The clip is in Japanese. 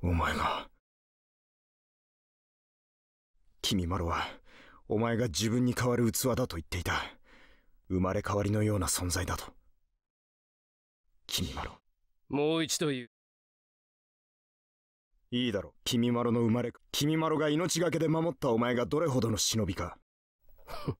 お前が。君マロは、お前が自分に代わる器だと言っていた。生まれ変わりのような存在だと。君マロ。もう一度言う。いいだろ君マロの生まれ、君マロが命がけで守ったお前がどれほどの忍びか。